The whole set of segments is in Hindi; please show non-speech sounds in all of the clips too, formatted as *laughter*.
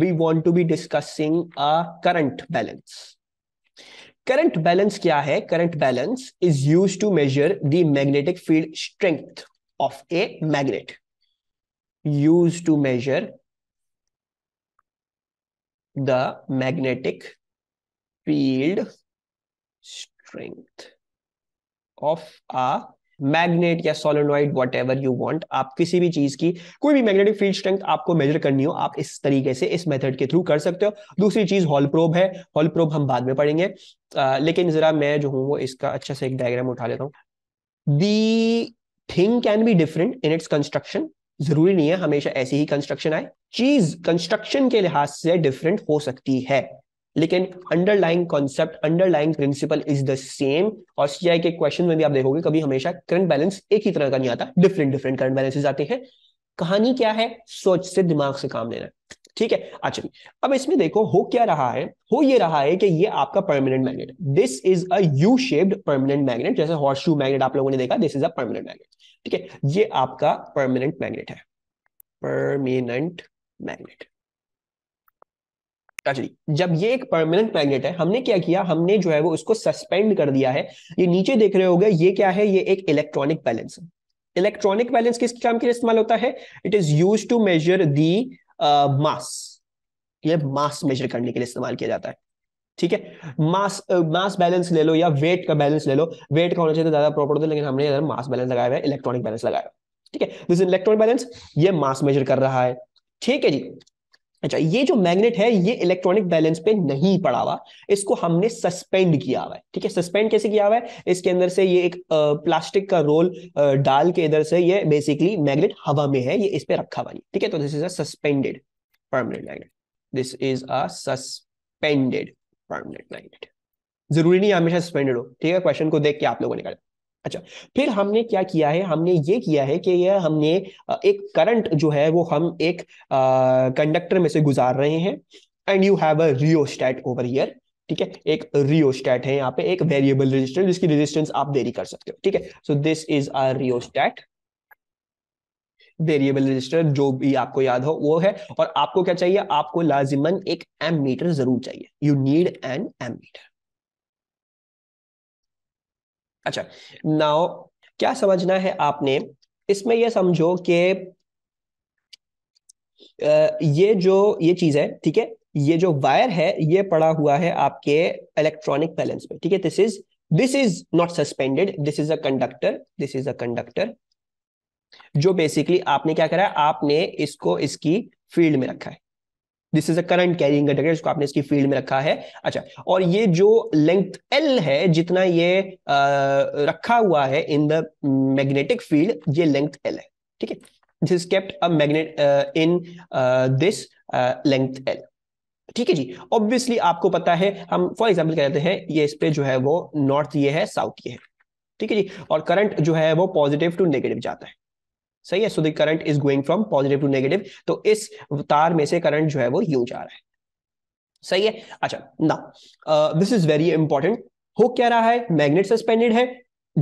we want to be discussing a current balance. Current balance kya hai? Current balance is used to measure the magnetic field strength of a magnet. Used to measure the magnetic field strength of a magnet या solenoid whatever you want आप किसी भी चीज की कोई भी मैग्नेटिक फील्ड स्ट्रेंथ आपको मेजर करनी हो आप इस तरीके से इस मेथड के थ्रू कर सकते हो दूसरी चीज हॉल प्रोब है हॉल प्रोब हम बाद में पढ़ेंगे आ, लेकिन जरा मैं जो हूँ वो इसका अच्छा से एक डायग्राम उठा लेता हूँ the thing can be different in its construction जरूरी नहीं है हमेशा ऐसी ही कंस्ट्रक्शन आए चीज कंस्ट्रक्शन के लिहाज से डिफरेंट हो सकती है लेकिन underlying concept underlying principle is the same और सीआई के क्वेश्चन में भी आप देखोगे कभी हमेशा करंट बैलेंस एक ही तरह का नहीं आता डिफरेंट डिफरेंट करंट बैलेंसेज आते हैं कहानी क्या है सोच से दिमाग से काम लेना ठीक है अच्छा अब इसमें देखो हो क्या रहा है हो ये रहा है कि ये आपका permanent magnet this is a U shaped permanent magnet जैसे हॉर्स शू मैग्नेट आप लोगों ने देखा this is a permanent magnet ठीक है ये आपका परमानेंट मैग्नेट है परमानेंट मैग्नेट ट्रेजिडी जब ये एक परमानेंट मैग्नेट है हमने क्या किया हमने जो है वो उसको सस्पेंड कर दिया है ये नीचे देख रहे होगे ये क्या है ये एक इलेक्ट्रॉनिक बैलेंस है इलेक्ट्रॉनिक बैलेंस किस काम के लिए इस्तेमाल होता है it is use to measure the mass ये मास मेजर करने के लिए इस्तेमाल किया जाता है ठीक है मास मास बैलेंस ले लो या वेट का बैलेंस ले लो वेट का होना चाहिए तो ज्यादा प्रॉपर होता है लेकिन हमने इधर मास बैलेंस लगाया हुआ है इलेक्ट्रॉनिक बैलेंस लगाया ठीक है दिस इलेक्ट्रॉनिक बैलेंस ये मास मेजर कर रहा है ठीक है जी अच्छा ये जो मैग्नेट है ये इलेक्ट्रॉनिक बैलेंस पे नहीं पड़ा हुआ इसको हमने सस्पेंड किया हुआ है ठीक है सस्पेंड कैसे किया हुआ है इसके अंदर से ये एक प्लास्टिक का रोल डाल के इधर से ये बेसिकली मैग्नेट हवा में है ये इस पे रखा हुआ नहीं ठीक है तो this is a suspended permanent magnet this is a suspended permanent magnet जरूरी नहीं हमेशा सस्पेंडेड हो ठीक है क्वेश्चन को देख के आप लोगों ने कहा अच्छा फिर हमने क्या किया है हमने ये किया है कि यह हमने एक करंट जो है वो हम एक कंडक्टर में से गुजार रहे हैं and you have a rheostat over here ठीक है एक रियोस्टैट है यहाँ पे एक वेरिएबल रजिस्टर जिसकी रेजिस्टेंस आप देरी कर सकते हो ठीक है so this is a rheostat variable resistor जो भी आपको याद हो वो है और आपको क्या चाहिए आपको लाजिमन एक एम मीटर जरूर चाहिए you need an ammeter अच्छा नाउ क्या समझना है आपने इसमें यह समझो कि ये जो ये चीज है ठीक है ये जो वायर है ये पड़ा हुआ है आपके इलेक्ट्रॉनिक बैलेंस पे ठीक है this is this is not suspended this is a conductor this is a conductor जो बेसिकली आपने क्या करा है आपने इसको इसकी फील्ड में रखा है this is a current carrying container इसको आपने इसकी फील्ड में रखा है अच्छा और ये जो लेंथ एल है जितना ये आ, रखा हुआ है इन द मैग्नेटिक फील्ड ये लेंथ एल है ठीक है this is kept a magnet in this length L ठीक है जी ऑब्वियसली आपको पता है हम फॉर एग्जाम्पल कहते हैं ये इस पे जो है वो नॉर्थ ये है साउथ ये है ठीक है जी और करंट जो है वो पॉजिटिव टू नेगेटिव जाता है सही है so the current is going from positive to negative तो इस तार में से करंट जो है वो यूं जा रहा है सही है अच्छा ना दिस इज वेरी इंपॉर्टेंट हो क्या रहा है मैग्नेट सस्पेंडेड है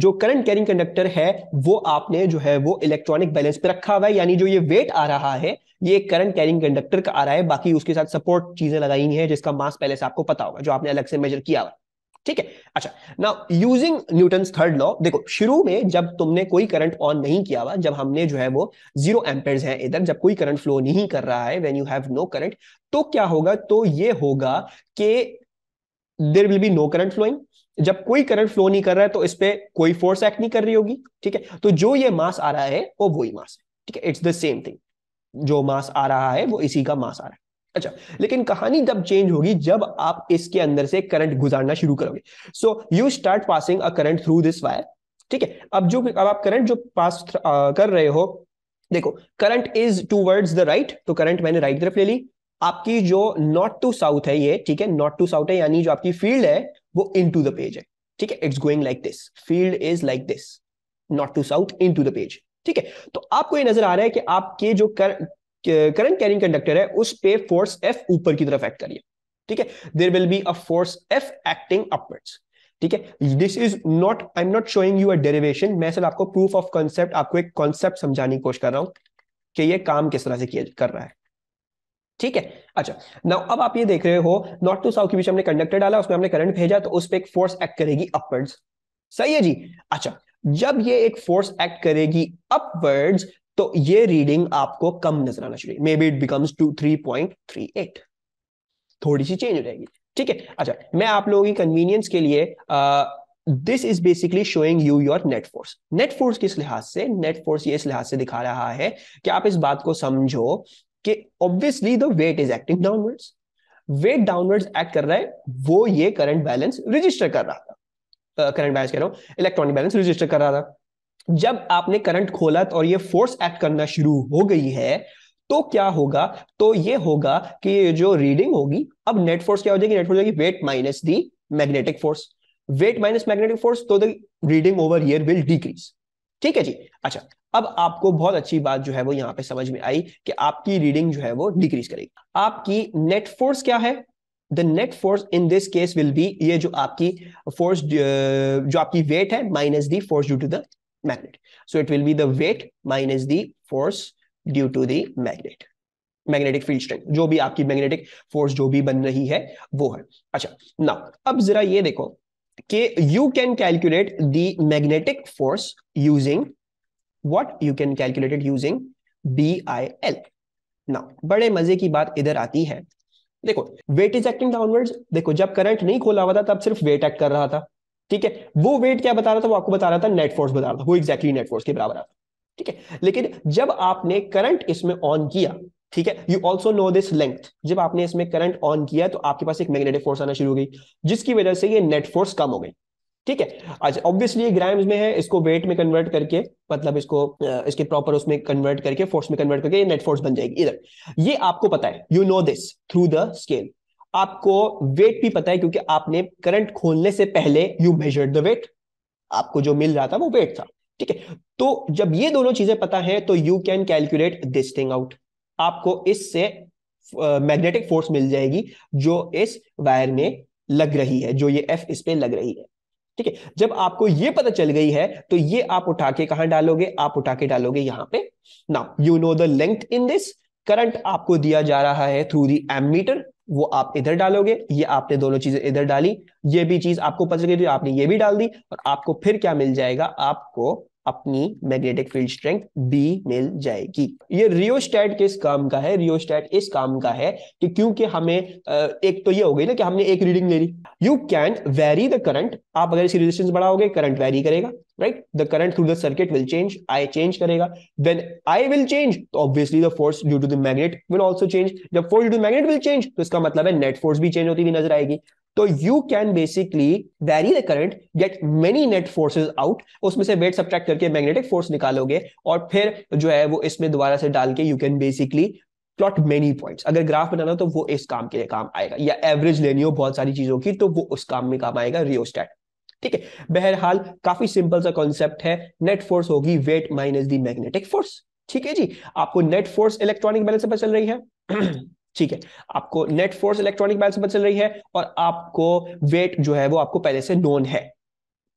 जो करंट कैरिंग कंडक्टर है वो आपने जो है वो इलेक्ट्रॉनिक बैलेंस पे रखा हुआ है यानी जो ये वेट आ रहा है ये करंट कैरिंग कंडक्टर का आ रहा है बाकी उसके साथ सपोर्ट चीजें लगाई हैं जिसका मास पहले से आपको पता होगा जो आपने अलग से मेजर किया हुआ ठीक है अच्छा ना यूजिंग न्यूटन थर्ड लॉ देखो शुरू में जब तुमने कोई करंट ऑन नहीं किया हुआ जब हमने जो है वो जीरो एम्पेयर्स हैं इधर जब कोई करंट फ्लो नहीं कर रहा है when you have no current तो क्या होगा तो ये होगा कि there will be no current flowing जब कोई करंट फ्लो नहीं कर रहा है तो इस पर कोई फोर्स एक्ट नहीं कर रही होगी ठीक है तो जो ये मास आ रहा है वो वही मास है ठीक है इट्स द सेम थिंग जो मास आ रहा है वो इसी का मास आ रहा है अच्छा लेकिन कहानी जब चेंज होगी जब आप इसके अंदर से करंट गुजारना शुरू करोगे so you start passing a current through this wire ठीक है अब जो अब आप करंट जो पास आ, कर रहे हो देखो current is towards the right तो करंट मैंने राइट तरफ ले ली आपकी जो नॉट टू साउथ है ये ठीक है नॉट टू साउथ है यानी जो आपकी फील्ड है वो इन टू द पेज है ठीक है it's going like this field is like this north to south into the page ठीक है तो आपको ये नजर आ रहा है कि आपके जो कर करंट कैरिंग कंडक्टर है उस पे फोर्स एफ ऊपर की तरफ एक्ट करिए ठीक है there will be a force F acting upwards ठीक है this is not I am not showing you a derivation मैं सिर्फ आपको प्रूफ ऑफ कॉन्सेप्ट आपको एक कॉन्सेप्ट समझाने की कोशिश कर रहा हूं कि ये काम किस तरह से किया कर रहा है ठीक है अच्छा नाउ अब आप ये देख रहे हो नॉर्थ टू साउथ के बीच हमने कंडक्टर डाला उसमें हमने करंट भेजा तो उस पर एक फोर्स एक्ट करेगी अपवर्ड्स सही है जी अच्छा जब ये एक फोर्स एक्ट करेगी अपवर्ड्स तो ये रीडिंग आपको कम नजर आना चाहिए maybe it becomes to three point three eight थोड़ी सी चेंज हो जाएगी ठीक है अच्छा मैं आप लोगों की कन्वीनियंस के लिए this is basically showing you your net force net force किस लिहाज से नेट फोर्स ये इस लिहाज से दिखा रहा है कि आप इस बात को समझो कि obviously the weight is acting downwards weight downwards act कर रहा है वो ये करंट बैलेंस रजिस्टर कर रहा था करंट बैलेंस कह रहा हूं इलेक्ट्रॉनिक बैलेंस रजिस्टर कर रहा था जब आपने करंट खोला तो और ये फोर्स एक्ट करना शुरू हो गई है तो क्या होगा तो ये होगा कि जो रीडिंग होगी अब नेट फोर्स क्या हो जाएगी नेट फोर्स जाएगी weight minus the magnetic force weight minus magnetic force तो the reading over here will decrease ठीक है जी अच्छा अब आपको बहुत अच्छी बात जो है वो यहाँ पे समझ में आई कि आपकी रीडिंग जो है वो डिक्रीज करेगी आपकी नेट फोर्स क्या है the net force in this case will be ये जो आपकी फोर्स जो आपकी वेट है minus the force due to the magnet. So it will be the weight minus the force due to the magnet. Magnetic field strength जो भी आपकी मैग्नेटिक फोर्स जो भी बन रही है वो है अच्छा ना अब जरा ये देखो कि you can calculate the magnetic force using what you can calculate it using B I L ना बड़े मजे की बात इधर आती है देखो वेट इज एक्टिंग डाउनवर्ड्स देखो जब करंट नहीं खोला हुआ था तब सिर्फ वेट एक्ट कर रहा था ठीक है वो वेट क्या बता रहा था वो आपको बता रहा था नेट फोर्स बता रहा था वो एक्जैक्टली नेट फोर्स के बराबर आता ठीक है लेकिन जब आपने करंट इसमें ऑन किया ठीक है you also know this length जब आपने इसमें करंट ऑन किया तो आपके पास एक मैग्नेटिक फोर्स आना शुरू हो गई जिसकी वजह से ये नेट फोर्स कम हो गई ठीक है अच्छा ऑब्वियसली ग्राम्स में है इसको वेट में कन्वर्ट करके मतलब इसको इसके प्रॉपर उसमें कन्वर्ट करके फोर्स में कन्वर्ट करके ये नेट फोर्स बन जाएगी इधर ये आपको पता है you know this through the scale आपको वेट भी पता है क्योंकि आपने करंट खोलने से पहले यू मेजर द वेट आपको जो मिल रहा था वो वेट था ठीक है तो जब ये दोनों चीजें पता है तो you can calculate this thing out आपको इससे मैग्नेटिक फोर्स मिल जाएगी जो इस वायर में लग रही है जो ये एफ इस पे लग रही है ठीक है जब आपको ये पता चल गई है तो ये आप उठा के कहां डालोगे आप उठा के डालोगे यहां पे now you know the length in this current आपको दिया जा रहा है थ्रू दी एमीटर वो आप इधर डालोगे ये आपने दोनों चीजें इधर डाली ये भी चीज आपको चल गई थी आपने ये भी डाल दी और आपको फिर क्या मिल जाएगा आपको अपनी मैग्नेटिक फील्ड स्ट्रेंथ बी मिल जाएगी ये रियोस्टैट किस काम का है रियोस्टैट इस काम का है कि क्योंकि हमें एक तो ये हो गई ना कि हमने एक रीडिंग ले ली you can vary the current आप अगर इसी रेजिस्टेंस बढ़ाओगे करंट वेरी करेगा right the current through the circuit will change i change karega when i will change तो obviously the force due to the magnet will also change जब force due to magnet will change तो इसका मतलब है net force भी change होती हुई नजर आएगी तो you can basically vary the current get many net forces out उसमें से weight subtract करके magnetic force निकालोगे और फिर जो है वो इसमें दोबारा से डाल के you can basically plot many points अगर ग्राफ बनाना तो वो इस काम के लिए काम आएगा या एवरेज लेनी हो बहुत सारी चीजों की तो वो उस काम में काम आएगा रियोस्टैट ठीक है बहरहाल काफी सिंपल सा कॉन्सेप्ट है नेट फोर्स होगी weight minus the magnetic force ठीक है जी आपको नेट फोर्स इलेक्ट्रॉनिक बैलेंस से पता चल रही है *clears throat* ठीक है आपको नेट फोर्स इलेक्ट्रॉनिक बैलेंस से पता चल रही है और आपको वेट जो है वो आपको पहले से नोन है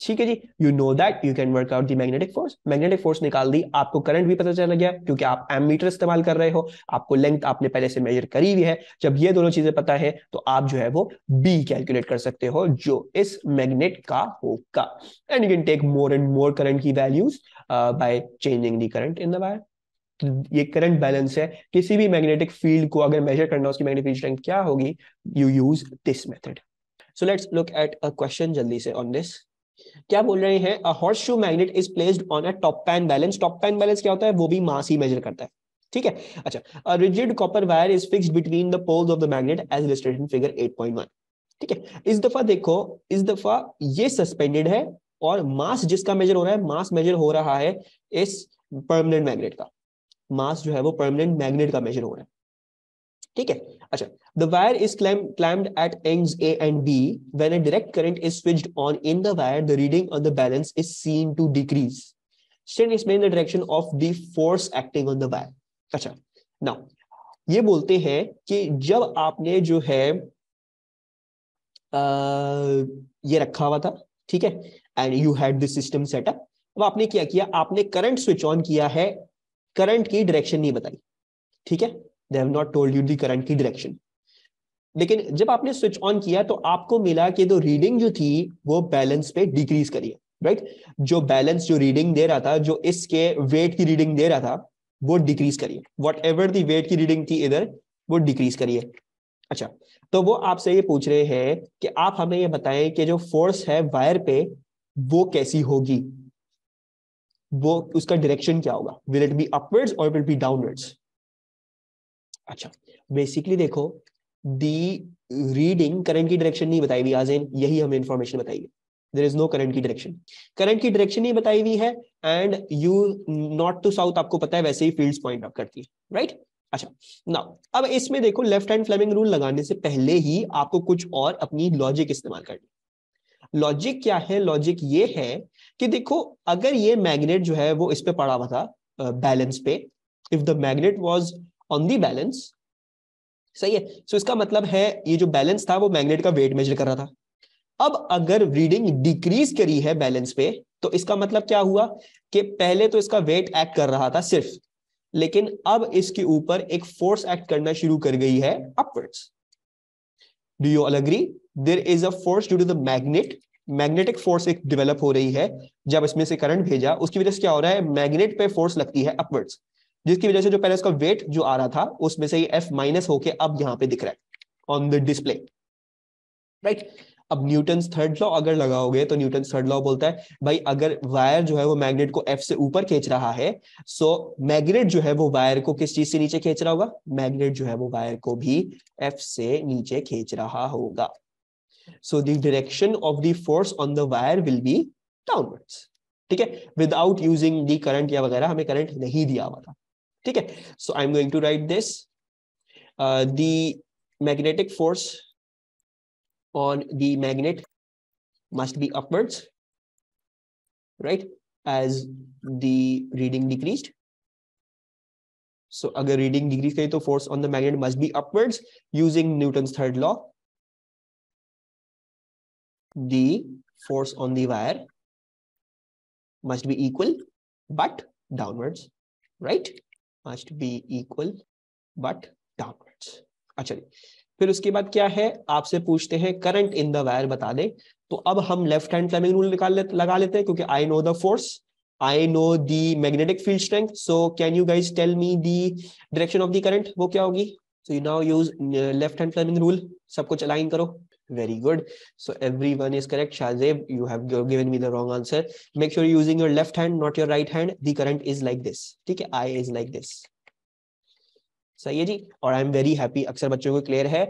ठीक है जी you know that you can work out the magnetic force magnetic force निकाल दी आपको करंट भी पता चल गया क्योंकि आप एम मीटर इस्तेमाल कर रहे हो आपको लेंथ आपने पहले से मेजर करी हुई है जब ये दोनों चीजें पता है तो आप जो है वो बी कैलकुलेट कर सकते हो जो इस मैग्नेट का होगा and you can take more and more current की values by changing the current in the wire ये करंट बैलेंस है किसी भी मैग्नेटिक फील्ड को अगर मेजर करना उसकी मैग्नेटिक स्ट्रेंथ क्या होगी you use this method so let's look at a question जल्दी से ऑन दिस क्या बोल रहे हैं horseshoe magnet is placed on a top pan balance top pan balance क्या होता है वो भी मास ही मेजर करता है ठीक है अच्छा a rigid copper wire is fixed between the poles of the magnet as illustrated in figure 8.1 ठीक है इस दफा देखो इस दफा ये सस्पेंडेड है और मास जिसका मेजर हो रहा है मास मेजर हो रहा है इस परमानेंट मैग्नेट का मास जो है वो परमानेंट मैग्नेट का मेजर हो रहा है ठीक है अच्छा the wire is clamped at ends A and B when a direct current is switched on in the wire the reading on the balance is seen to decrease state explain the direction of the force acting on the wire अच्छा नाउ ये बोलते हैं कि जब आपने जो है आ, ये रखा हुआ था ठीक है and you had this system set up अब आपने क्या किया आपने करंट स्विच ऑन किया है करंट की डायरेक्शन नहीं बताई ठीक है they have not told you the current की डायरेक्शन लेकिन जब आपने स्विच ऑन किया तो आपको मिला कि जो रीडिंग जो थी वो बैलेंस पे डिक्रीज करी है राइट जो बैलेंस जो रीडिंग दे रहा था जो इसके वेट की रीडिंग दे रहा था वो डिक्रीज करिए वट एवर दी वेट की रीडिंग थी इधर वो डिक्रीज करिए अच्छा तो वो आपसे ये पूछ रहे हैं कि आप हमें ये बताएं कि जो फोर्स है वायर पे वो कैसी होगी वो उसका डायरेक्शन क्या होगा विल इट बी अपवर्ड्स और विल बी डाउनवर्ड्स अच्छा बेसिकली देखो दी रीडिंग करंट की डायरेक्शन नहीं बताई हुई आज इन यही हमें इंफॉर्मेशन बताई है देर इज नो करंट की डायरेक्शन करंट की डायरेक्शन नहीं बताई हुई है and you north to south आपको पता है वैसे ही फील्ड पॉइंट अप करती है राइट right? अच्छा नाउ अब इसमें देखो लेफ्ट हैंड फ्लेमिंग रूल लगाने से पहले ही आपको कुछ और अपनी लॉजिक इस्तेमाल करनी लॉजिक क्या है लॉजिक ये है कि देखो अगर ये मैग्नेट जो है वो इस पे पड़ा हुआ था बैलेंस पे if the magnet was on the balance सही है सो so, इसका मतलब है ये जो बैलेंस था वो मैग्नेट का वेट मेजर कर रहा था अब अगर रीडिंग डिक्रीज करी है बैलेंस पे तो इसका मतलब क्या हुआ कि पहले तो इसका वेट एक्ट कर रहा था सिर्फ लेकिन अब इसके ऊपर एक फोर्स एक्ट करना शुरू कर गई है upwards do you all agree there is a force due to the magnet magnetic force एक डेवलप हो रही है जब इसमें से करंट भेजा उसकी वजह से क्या हो रहा है मैग्नेट पे फोर्स लगती है अपवर्ड्स जिसकी वजह से जो पहले उसका वेट जो आ रहा था उसमें से एफ माइनस होके अब यहाँ पे दिख रहा है ऑन द डिस्प्ले राइट अब न्यूटन थर्ड लॉ अगर लगाओगे तो न्यूटन थर्ड लॉ बोलता है भाई अगर वायर जो है वो मैग्नेट को एफ से ऊपर खींच रहा है सो मैग्नेट जो है वो वायर को किस चीज से नीचे खींच रहा होगा मैग्नेट जो है वो वायर को भी एफ से नीचे खींच रहा होगा so the direction of the force on the wire will be downwards ठीक है विदाउट यूजिंग दी करंट या वगैरह हमें करंट नहीं दिया हुआ था ठीक है so I am going to write the magnetic force on the magnet must be upwards, right? As the reading decreased. So agar reading decreased kahi, to force on the magnet must be upwards using Newton's third law. The force on the wire must be equal, but downwards, right? Must be equal but downwards अच्छा फिर उसके बाद क्या है आपसे पूछते हैं करंट इन द वायर बता दे तो अब हम लेफ्ट हैंड फ्लेमिंग रूल निकाल ले, लगा लेते हैं क्योंकि I know the force I know the magnetic field strength so can you guys tell me the direction of the current वो क्या होगी so you now use left hand Fleming rule सब कुछ अलाइन करो Very good. So everyone is correct. Shazib, you have given me the wrong answer. Make sure you're using your left hand, not your right hand. The current is like this. okay I is like this. सही है जी और आई एम वेरी हैप्पी अक्सर बच्चों को क्लियर है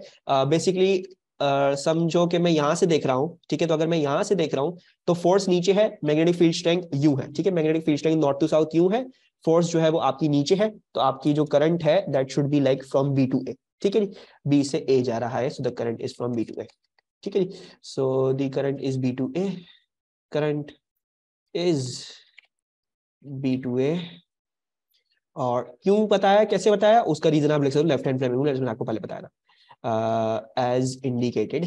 बेसिकली uh, Uh, समझो कि मैं यहां से देख रहा हूं ठीक है तो अगर मैं यहां से देख रहा हूं तो फोर्स नीचे है मैग्नेटिक फील्ड स्ट्रेंथ यू है ठीक है magnetic field strength north to south यू है फोर्स जो है वो आपकी नीचे है तो आपकी जो करंट है that should be like from B to A ठीक है बी से ए जा रहा है so the current is from B to A ठीक है जी so the current is B to A current is B to A और क्यों बताया कैसे बताया उसका रीजन आप लिख सकते हो लेफ्ट हैंड फ्लेमिंग रूल आपको पहले बताया था as indicated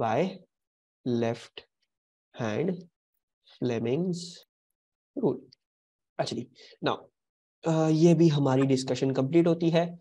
by left hand Fleming's rule अच्छा जी नाउ uh, ये भी हमारी डिस्कशन कंप्लीट होती है